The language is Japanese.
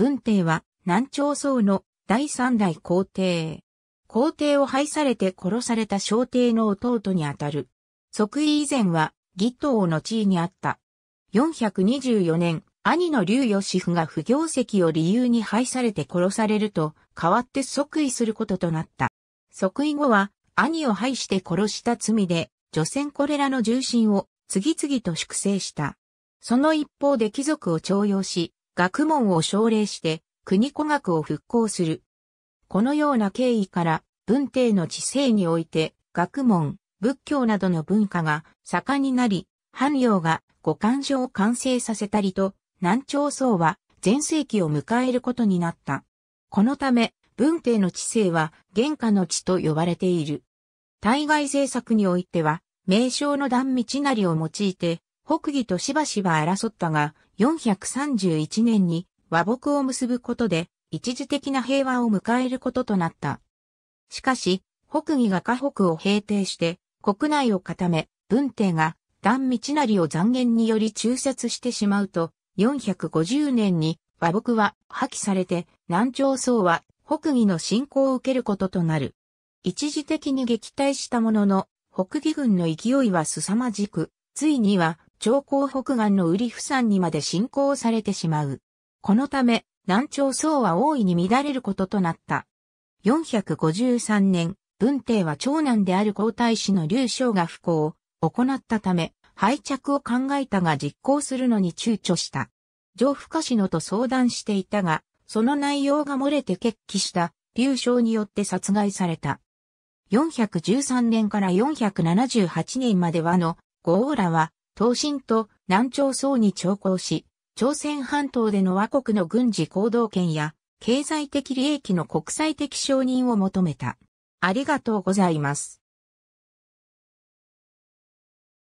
文帝は南朝宋の第三代皇帝。皇帝を廃されて殺された小帝の弟にあたる。即位以前は義党の地位にあった。424年、兄の劉義夫が不行跡を理由に廃されて殺されると、代わって即位することとなった。即位後は、兄を廃して殺した罪で、女戦これらの重臣を次々と粛清した。その一方で貴族を徴用し、学問を奨励して国古学を復興する。このような経緯から文帝の治世において学問、仏教などの文化が盛んになり、藩陽が五感書を完成させたりと、南朝宋は全盛期を迎えることになった。このため、文帝の治世は玄価の地と呼ばれている。対外政策においては、名称の段道なりを用いて、北義としばしば争ったが、431年に和睦を結ぶことで一時的な平和を迎えることとなった。しかし、北魏が河北を平定して国内を固め、文帝が段道成を残言により中殺してしまうと、450年に和睦は破棄されて南朝宋は北魏の侵攻を受けることとなる。一時的に撃退したものの、北魏軍の勢いは凄まじく、ついには長江北岸の瓜不山にまで侵攻されてしまう。このため、南朝宋は大いに乱れることとなった。453年、文帝は長男である皇太子の劉将が不幸を行ったため、廃着を考えたが実行するのに躊躇した。上不可死のと相談していたが、その内容が漏れて決起した劉将によって殺害された。413年から478年まではの、ゴーラは東進と南朝層に調校し、朝鮮半島での和国の軍事行動権や経済的利益の国際的承認を求めた。ありがとうございます。